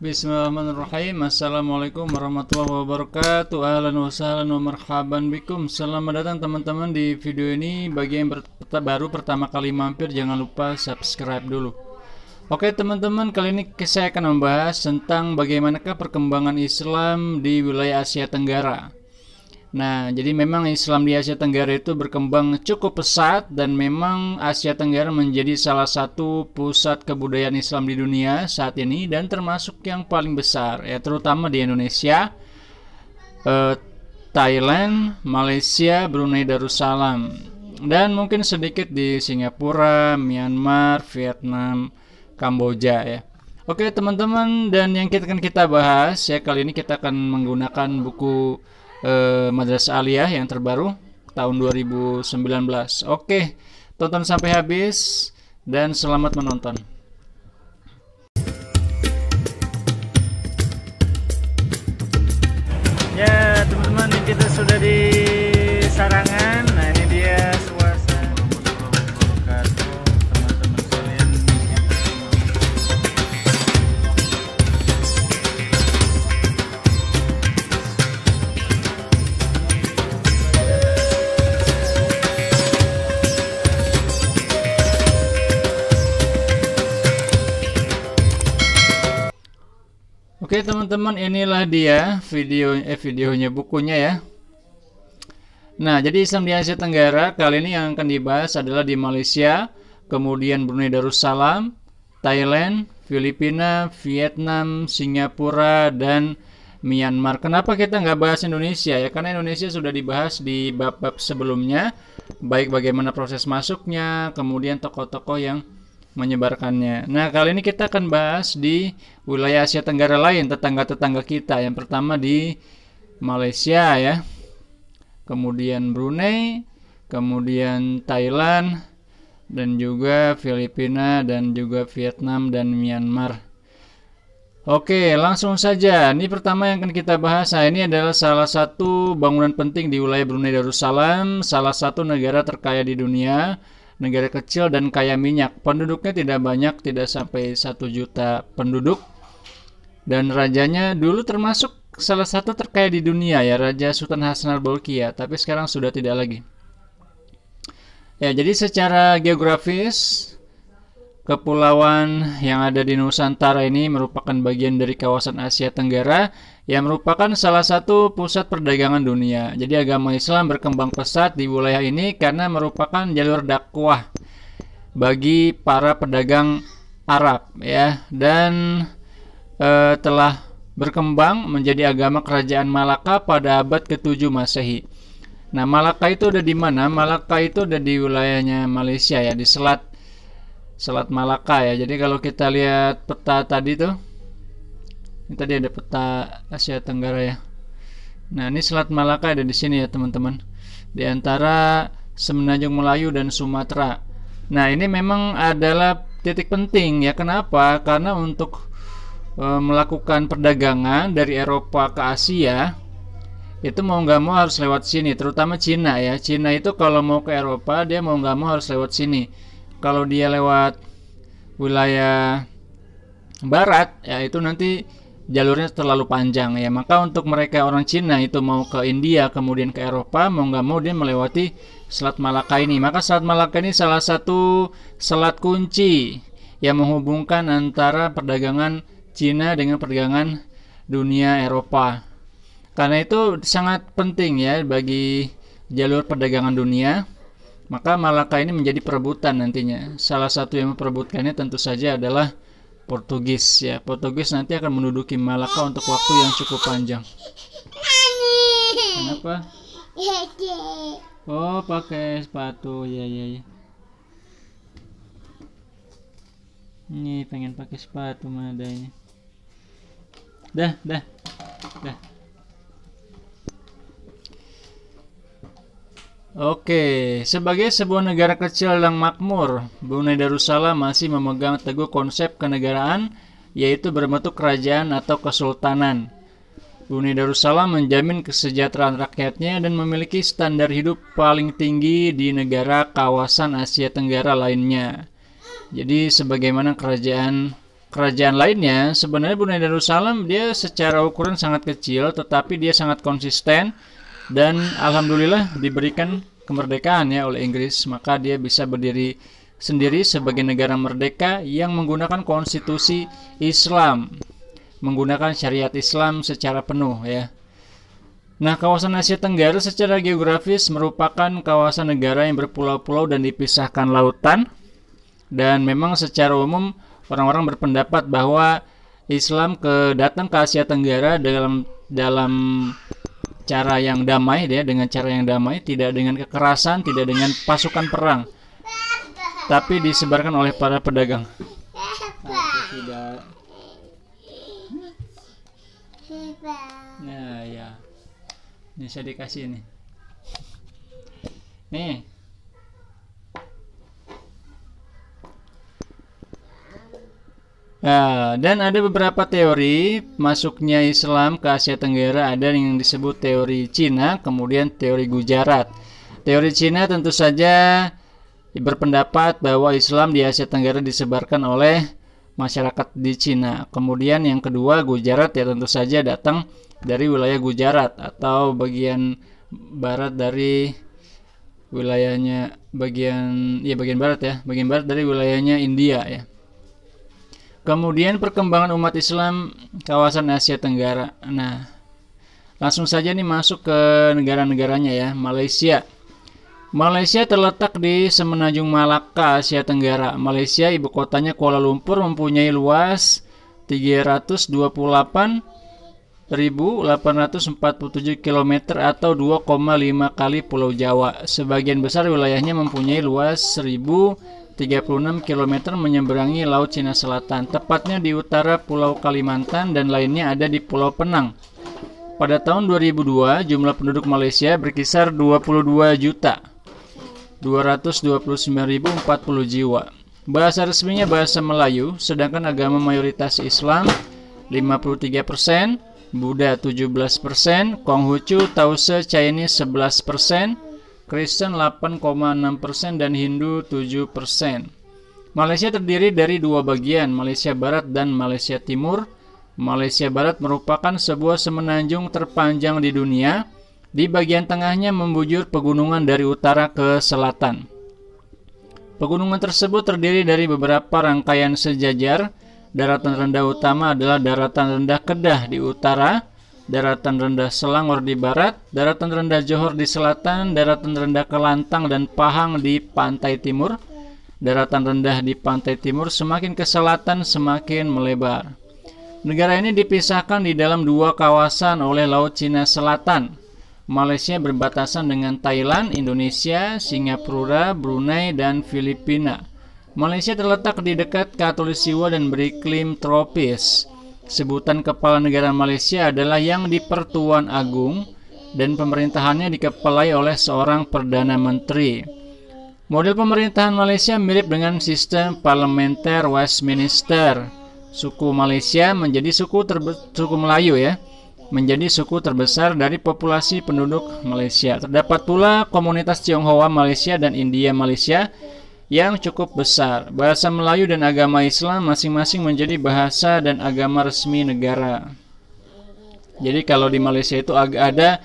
Bismillahirrahmanirrahim Assalamualaikum warahmatullahi wabarakatuh Ahlan wa sahlan wa marhaban bikum Selamat datang teman-teman di video ini Bagi yang baru pertama kali mampir Jangan lupa subscribe dulu Oke teman-teman kali ini saya akan membahas Tentang bagaimanakah perkembangan Islam di wilayah Asia Tenggara Nah, jadi memang Islam di Asia Tenggara itu berkembang cukup pesat dan memang Asia Tenggara menjadi salah satu pusat kebudayaan Islam di dunia saat ini dan termasuk yang paling besar ya terutama di Indonesia, eh, Thailand, Malaysia, Brunei Darussalam dan mungkin sedikit di Singapura, Myanmar, Vietnam, Kamboja ya. Oke teman-teman dan yang kita akan kita bahas ya kali ini kita akan menggunakan buku eh, Madrasah Aliyah yang terbaru tahun 2019. Oke, tonton sampai habis dan selamat menonton. teman-teman inilah dia video eh videonya bukunya ya Nah jadi Islam di Asia Tenggara kali ini yang akan dibahas adalah di Malaysia kemudian Brunei Darussalam Thailand Filipina Vietnam Singapura dan Myanmar Kenapa kita nggak bahas Indonesia ya karena Indonesia sudah dibahas di bab-bab sebelumnya baik bagaimana proses masuknya kemudian tokoh-tokoh yang menyebarkannya. Nah, kali ini kita akan bahas di wilayah Asia Tenggara lain, tetangga-tetangga kita. Yang pertama di Malaysia ya. Kemudian Brunei, kemudian Thailand dan juga Filipina dan juga Vietnam dan Myanmar. Oke, langsung saja. Ini pertama yang akan kita bahas. Nah, ini adalah salah satu bangunan penting di wilayah Brunei Darussalam, salah satu negara terkaya di dunia negara kecil dan kaya minyak. Penduduknya tidak banyak, tidak sampai 1 juta penduduk. Dan rajanya dulu termasuk salah satu terkaya di dunia ya, Raja Sultan Hasan al-Bolkiah, ya, tapi sekarang sudah tidak lagi. Ya, jadi secara geografis Kepulauan yang ada di Nusantara ini merupakan bagian dari kawasan Asia Tenggara yang merupakan salah satu pusat perdagangan dunia. Jadi agama Islam berkembang pesat di wilayah ini karena merupakan jalur dakwah bagi para pedagang Arab ya dan e, telah berkembang menjadi agama kerajaan Malaka pada abad ke-7 Masehi. Nah, Malaka itu ada di mana? Malaka itu ada di wilayahnya Malaysia ya, di selat Selat Malaka ya. Jadi kalau kita lihat peta tadi tuh ini tadi ada peta Asia Tenggara ya. Nah, ini Selat Malaka ada di sini ya, teman-teman. Di antara Semenanjung Melayu dan Sumatera. Nah, ini memang adalah titik penting ya. Kenapa? Karena untuk e, melakukan perdagangan dari Eropa ke Asia itu mau nggak mau harus lewat sini, terutama Cina ya. Cina itu kalau mau ke Eropa dia mau nggak mau harus lewat sini kalau dia lewat wilayah barat ya itu nanti jalurnya terlalu panjang ya maka untuk mereka orang Cina itu mau ke India kemudian ke Eropa mau nggak mau dia melewati Selat Malaka ini maka Selat Malaka ini salah satu selat kunci yang menghubungkan antara perdagangan Cina dengan perdagangan dunia Eropa karena itu sangat penting ya bagi jalur perdagangan dunia maka Malaka ini menjadi perebutan nantinya. Salah satu yang memperebutkannya tentu saja adalah Portugis ya. Portugis nanti akan menduduki Malaka untuk waktu yang cukup panjang. Kenapa? Oh, pakai sepatu. Ya, ya, ya. Ini pengen pakai sepatu mana Dah, dah. Dah. Oke, sebagai sebuah negara kecil yang makmur, Brunei Darussalam masih memegang teguh konsep kenegaraan, yaitu berbentuk kerajaan atau kesultanan. Brunei Darussalam menjamin kesejahteraan rakyatnya dan memiliki standar hidup paling tinggi di negara kawasan Asia Tenggara lainnya. Jadi sebagaimana kerajaan kerajaan lainnya, sebenarnya Brunei Darussalam dia secara ukuran sangat kecil, tetapi dia sangat konsisten dan alhamdulillah diberikan kemerdekaan ya oleh Inggris, maka dia bisa berdiri sendiri sebagai negara merdeka yang menggunakan konstitusi Islam, menggunakan syariat Islam secara penuh ya. Nah, kawasan Asia Tenggara secara geografis merupakan kawasan negara yang berpulau-pulau dan dipisahkan lautan. Dan memang secara umum orang-orang berpendapat bahwa Islam ke datang ke Asia Tenggara dalam dalam cara yang damai ya dengan cara yang damai tidak dengan kekerasan tidak dengan pasukan perang tapi disebarkan oleh para pedagang nah ya ini saya dikasih ini nih Nah, dan ada beberapa teori masuknya Islam ke Asia Tenggara ada yang disebut teori Cina, kemudian teori Gujarat. Teori Cina tentu saja berpendapat bahwa Islam di Asia Tenggara disebarkan oleh masyarakat di Cina. Kemudian yang kedua Gujarat ya tentu saja datang dari wilayah Gujarat atau bagian barat dari wilayahnya bagian ya bagian barat ya, bagian barat dari wilayahnya India ya. Kemudian perkembangan umat Islam kawasan Asia Tenggara. Nah, langsung saja nih masuk ke negara-negaranya ya. Malaysia. Malaysia terletak di Semenanjung Malaka, Asia Tenggara. Malaysia ibu kotanya Kuala Lumpur mempunyai luas 328.847 km atau 2,5 kali Pulau Jawa. Sebagian besar wilayahnya mempunyai luas 1000 36 km menyeberangi Laut Cina Selatan, tepatnya di utara Pulau Kalimantan dan lainnya ada di Pulau Penang. Pada tahun 2002, jumlah penduduk Malaysia berkisar 22 juta 229.040 jiwa. Bahasa resminya bahasa Melayu, sedangkan agama mayoritas Islam 53%, Buddha 17%, Konghucu, Tause, Chinese 11%, Kristen 8,6% dan Hindu 7%. Malaysia terdiri dari dua bagian, Malaysia Barat dan Malaysia Timur. Malaysia Barat merupakan sebuah semenanjung terpanjang di dunia. Di bagian tengahnya membujur pegunungan dari utara ke selatan. Pegunungan tersebut terdiri dari beberapa rangkaian sejajar. Daratan rendah utama adalah daratan rendah Kedah di utara, daratan rendah Selangor di barat, daratan rendah Johor di selatan, daratan rendah Kelantang dan Pahang di pantai timur. Daratan rendah di pantai timur semakin ke selatan semakin melebar. Negara ini dipisahkan di dalam dua kawasan oleh Laut Cina Selatan. Malaysia berbatasan dengan Thailand, Indonesia, Singapura, Brunei, dan Filipina. Malaysia terletak di dekat Siwa dan beriklim tropis. Sebutan kepala negara Malaysia adalah yang di Pertuan Agung dan pemerintahannya dikepalai oleh seorang perdana menteri. Model pemerintahan Malaysia mirip dengan sistem parlementer Westminster. Suku Malaysia menjadi suku suku Melayu ya, menjadi suku terbesar dari populasi penduduk Malaysia. Terdapat pula komunitas Tionghoa Malaysia dan India Malaysia yang cukup besar. Bahasa Melayu dan agama Islam masing-masing menjadi bahasa dan agama resmi negara. Jadi kalau di Malaysia itu ada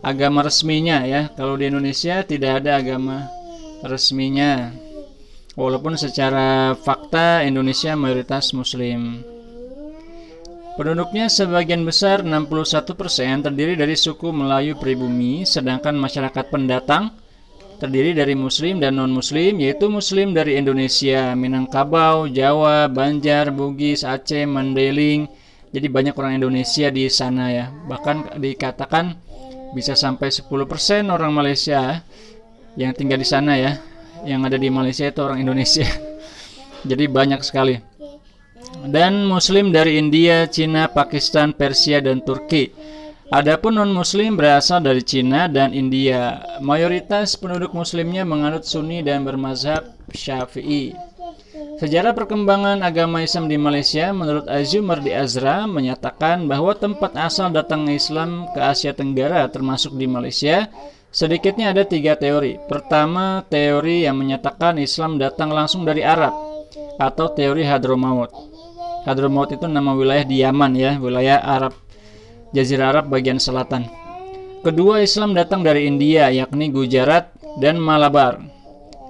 agama resminya ya. Kalau di Indonesia tidak ada agama resminya. Walaupun secara fakta Indonesia mayoritas muslim. Penduduknya sebagian besar 61% terdiri dari suku Melayu pribumi, sedangkan masyarakat pendatang terdiri dari muslim dan non-muslim yaitu muslim dari Indonesia, Minangkabau, Jawa, Banjar, Bugis, Aceh, Mandailing. Jadi banyak orang Indonesia di sana ya. Bahkan dikatakan bisa sampai 10% orang Malaysia yang tinggal di sana ya. Yang ada di Malaysia itu orang Indonesia. Jadi banyak sekali. Dan muslim dari India, Cina, Pakistan, Persia dan Turki. Adapun non-muslim berasal dari Cina dan India. Mayoritas penduduk muslimnya menganut Sunni dan bermazhab Syafi'i. Sejarah perkembangan agama Islam di Malaysia menurut Azumar di Azra menyatakan bahwa tempat asal datang Islam ke Asia Tenggara termasuk di Malaysia sedikitnya ada tiga teori. Pertama, teori yang menyatakan Islam datang langsung dari Arab atau teori Hadramaut. Hadramaut itu nama wilayah di Yaman ya, wilayah Arab Jazirah Arab bagian selatan. Kedua, Islam datang dari India, yakni Gujarat dan Malabar.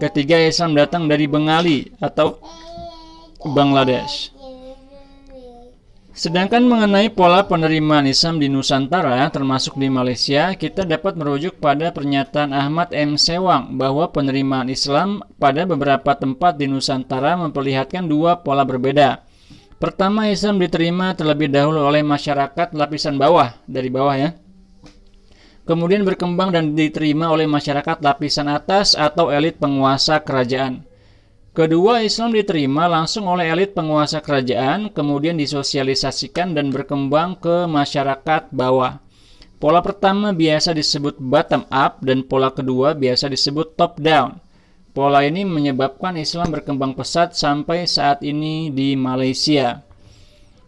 Ketiga, Islam datang dari Bengali atau Bangladesh. Sedangkan mengenai pola penerimaan Islam di Nusantara, termasuk di Malaysia, kita dapat merujuk pada pernyataan Ahmad M. Sewang bahwa penerimaan Islam pada beberapa tempat di Nusantara memperlihatkan dua pola berbeda, Pertama, Islam diterima terlebih dahulu oleh masyarakat lapisan bawah, dari bawah ya. Kemudian berkembang dan diterima oleh masyarakat lapisan atas atau elit penguasa kerajaan. Kedua, Islam diterima langsung oleh elit penguasa kerajaan, kemudian disosialisasikan dan berkembang ke masyarakat bawah. Pola pertama biasa disebut bottom up dan pola kedua biasa disebut top down. Pola ini menyebabkan Islam berkembang pesat sampai saat ini di Malaysia.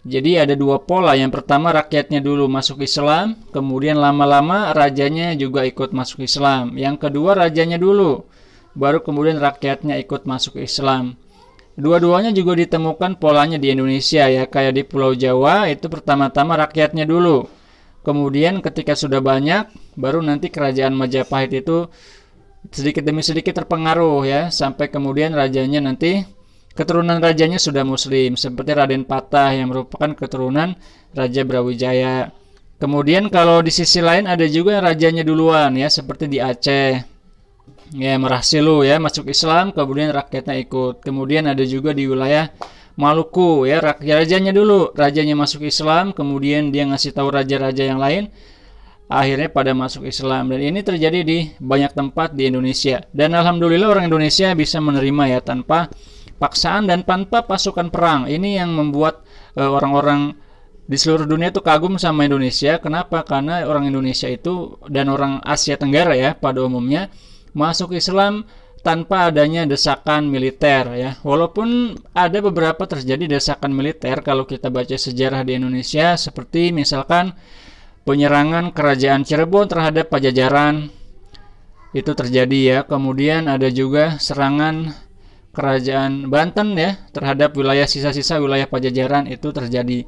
Jadi ada dua pola. Yang pertama rakyatnya dulu masuk Islam, kemudian lama-lama rajanya juga ikut masuk Islam. Yang kedua rajanya dulu, baru kemudian rakyatnya ikut masuk Islam. Dua-duanya juga ditemukan polanya di Indonesia ya, kayak di Pulau Jawa itu pertama-tama rakyatnya dulu. Kemudian ketika sudah banyak, baru nanti kerajaan Majapahit itu sedikit demi sedikit terpengaruh ya sampai kemudian rajanya nanti keturunan rajanya sudah muslim seperti Raden Patah yang merupakan keturunan Raja Brawijaya. Kemudian kalau di sisi lain ada juga rajanya duluan ya seperti di Aceh ya silu ya masuk Islam kemudian rakyatnya ikut kemudian ada juga di wilayah Maluku ya rajanya dulu rajanya masuk Islam kemudian dia ngasih tahu raja-raja yang lain akhirnya pada masuk Islam dan ini terjadi di banyak tempat di Indonesia dan alhamdulillah orang Indonesia bisa menerima ya tanpa paksaan dan tanpa pasukan perang ini yang membuat e, orang-orang uh, di seluruh dunia itu kagum sama Indonesia kenapa karena orang Indonesia itu dan orang Asia Tenggara ya pada umumnya masuk Islam tanpa adanya desakan militer ya. Walaupun ada beberapa terjadi desakan militer kalau kita baca sejarah di Indonesia seperti misalkan penyerangan kerajaan Cirebon terhadap Pajajaran itu terjadi ya. Kemudian ada juga serangan kerajaan Banten ya terhadap wilayah sisa-sisa wilayah Pajajaran itu terjadi.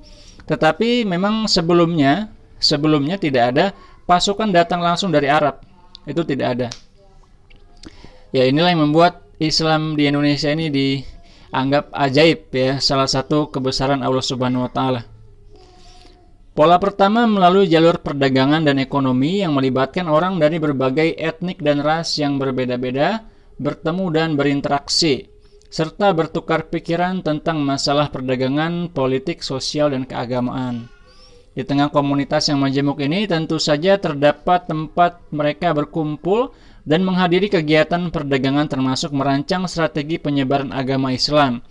Tetapi memang sebelumnya sebelumnya tidak ada pasukan datang langsung dari Arab. Itu tidak ada. Ya inilah yang membuat Islam di Indonesia ini dianggap ajaib ya, salah satu kebesaran Allah Subhanahu wa taala. Pola pertama melalui jalur perdagangan dan ekonomi yang melibatkan orang dari berbagai etnik dan ras yang berbeda-beda bertemu dan berinteraksi, serta bertukar pikiran tentang masalah perdagangan, politik, sosial, dan keagamaan. Di tengah komunitas yang majemuk ini, tentu saja terdapat tempat mereka berkumpul dan menghadiri kegiatan perdagangan termasuk merancang strategi penyebaran agama Islam,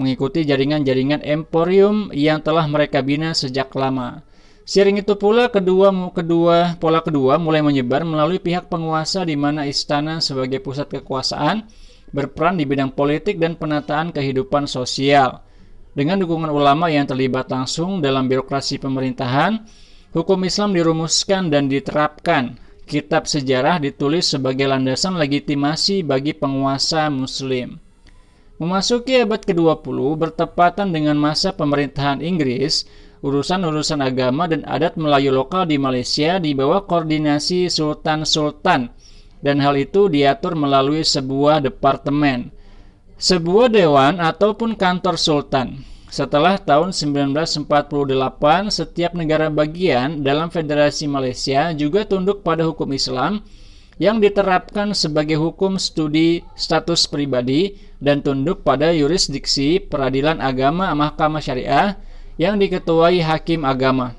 mengikuti jaringan-jaringan emporium yang telah mereka bina sejak lama. Siring itu pula kedua kedua pola kedua mulai menyebar melalui pihak penguasa di mana istana sebagai pusat kekuasaan berperan di bidang politik dan penataan kehidupan sosial. Dengan dukungan ulama yang terlibat langsung dalam birokrasi pemerintahan, hukum Islam dirumuskan dan diterapkan. Kitab sejarah ditulis sebagai landasan legitimasi bagi penguasa muslim. Memasuki abad ke-20 bertepatan dengan masa pemerintahan Inggris, urusan-urusan agama dan adat Melayu lokal di Malaysia di bawah koordinasi sultan-sultan dan hal itu diatur melalui sebuah departemen, sebuah dewan ataupun kantor sultan. Setelah tahun 1948, setiap negara bagian dalam Federasi Malaysia juga tunduk pada hukum Islam yang diterapkan sebagai hukum studi status pribadi dan tunduk pada yurisdiksi peradilan agama Mahkamah Syariah yang diketuai hakim agama.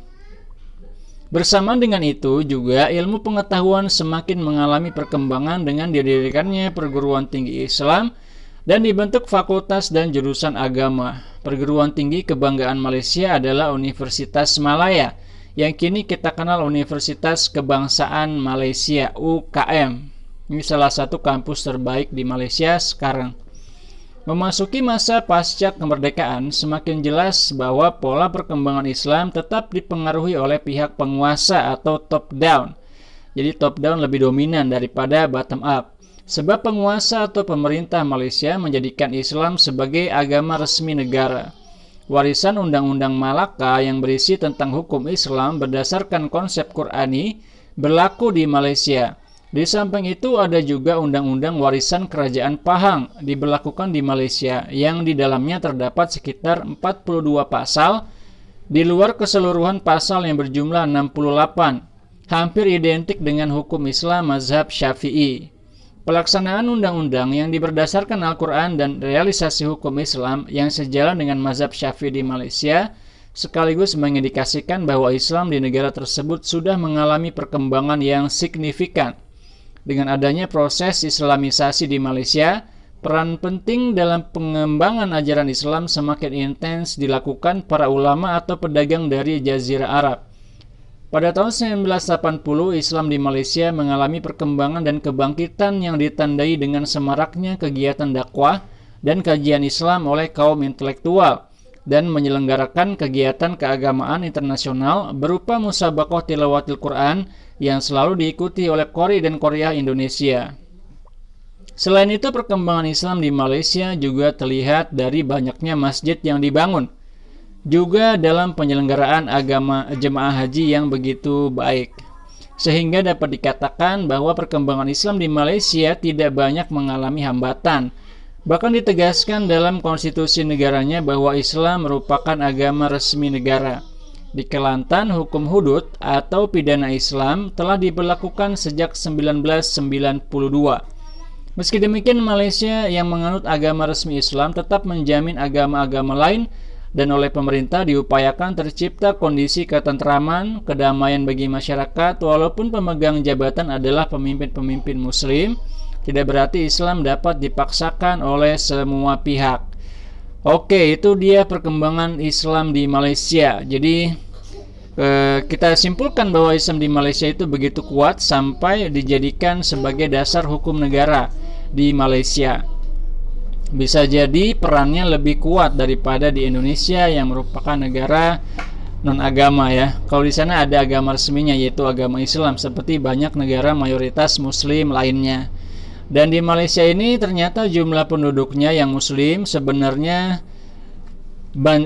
Bersamaan dengan itu juga ilmu pengetahuan semakin mengalami perkembangan dengan didirikannya perguruan tinggi Islam dan dibentuk fakultas dan jurusan agama. Perguruan tinggi kebanggaan Malaysia adalah Universitas Malaya yang kini kita kenal Universitas Kebangsaan Malaysia UKM. Ini salah satu kampus terbaik di Malaysia sekarang. Memasuki masa pasca kemerdekaan, semakin jelas bahwa pola perkembangan Islam tetap dipengaruhi oleh pihak penguasa atau top down. Jadi top down lebih dominan daripada bottom up. Sebab penguasa atau pemerintah Malaysia menjadikan Islam sebagai agama resmi negara. Warisan Undang-Undang Malaka yang berisi tentang hukum Islam berdasarkan konsep Qurani berlaku di Malaysia di samping itu ada juga Undang-Undang Warisan Kerajaan Pahang diberlakukan di Malaysia yang di dalamnya terdapat sekitar 42 pasal di luar keseluruhan pasal yang berjumlah 68 hampir identik dengan hukum Islam mazhab Syafi'i. Pelaksanaan undang-undang yang diberdasarkan Al-Quran dan realisasi hukum Islam yang sejalan dengan mazhab Syafi'i di Malaysia sekaligus mengindikasikan bahwa Islam di negara tersebut sudah mengalami perkembangan yang signifikan. Dengan adanya proses islamisasi di Malaysia, peran penting dalam pengembangan ajaran Islam semakin intens dilakukan para ulama atau pedagang dari Jazirah Arab. Pada tahun 1980, Islam di Malaysia mengalami perkembangan dan kebangkitan yang ditandai dengan semaraknya kegiatan dakwah dan kajian Islam oleh kaum intelektual dan menyelenggarakan kegiatan keagamaan internasional berupa Musabakoh Tilawatil Quran yang selalu diikuti oleh Kori dan Korea Indonesia. Selain itu, perkembangan Islam di Malaysia juga terlihat dari banyaknya masjid yang dibangun, juga dalam penyelenggaraan agama jemaah haji yang begitu baik. Sehingga dapat dikatakan bahwa perkembangan Islam di Malaysia tidak banyak mengalami hambatan, Bahkan ditegaskan dalam konstitusi negaranya bahwa Islam merupakan agama resmi negara. Di Kelantan, hukum hudud atau pidana Islam telah diberlakukan sejak 1992. Meski demikian, Malaysia yang menganut agama resmi Islam tetap menjamin agama-agama lain dan oleh pemerintah diupayakan tercipta kondisi ketentraman, kedamaian bagi masyarakat walaupun pemegang jabatan adalah pemimpin-pemimpin muslim tidak berarti Islam dapat dipaksakan oleh semua pihak. Oke, itu dia perkembangan Islam di Malaysia. Jadi eh, kita simpulkan bahwa Islam di Malaysia itu begitu kuat sampai dijadikan sebagai dasar hukum negara di Malaysia. Bisa jadi perannya lebih kuat daripada di Indonesia yang merupakan negara non agama ya. Kalau di sana ada agama resminya yaitu agama Islam seperti banyak negara mayoritas muslim lainnya. Dan di Malaysia ini ternyata jumlah penduduknya yang muslim sebenarnya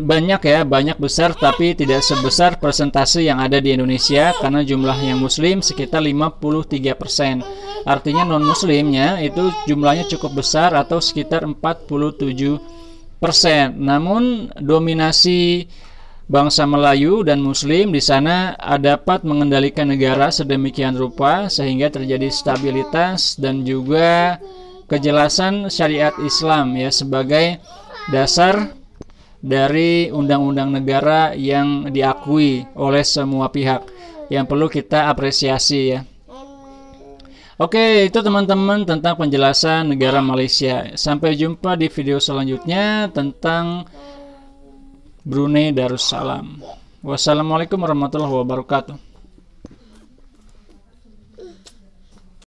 banyak ya, banyak besar tapi tidak sebesar persentase yang ada di Indonesia karena jumlah yang muslim sekitar 53%. Artinya non muslimnya itu jumlahnya cukup besar atau sekitar 47%. Namun dominasi bangsa Melayu dan Muslim di sana dapat mengendalikan negara sedemikian rupa sehingga terjadi stabilitas dan juga kejelasan syariat Islam ya sebagai dasar dari undang-undang negara yang diakui oleh semua pihak yang perlu kita apresiasi ya. Oke, itu teman-teman tentang penjelasan negara Malaysia. Sampai jumpa di video selanjutnya tentang Brunei Darussalam. Wassalamualaikum warahmatullahi wabarakatuh.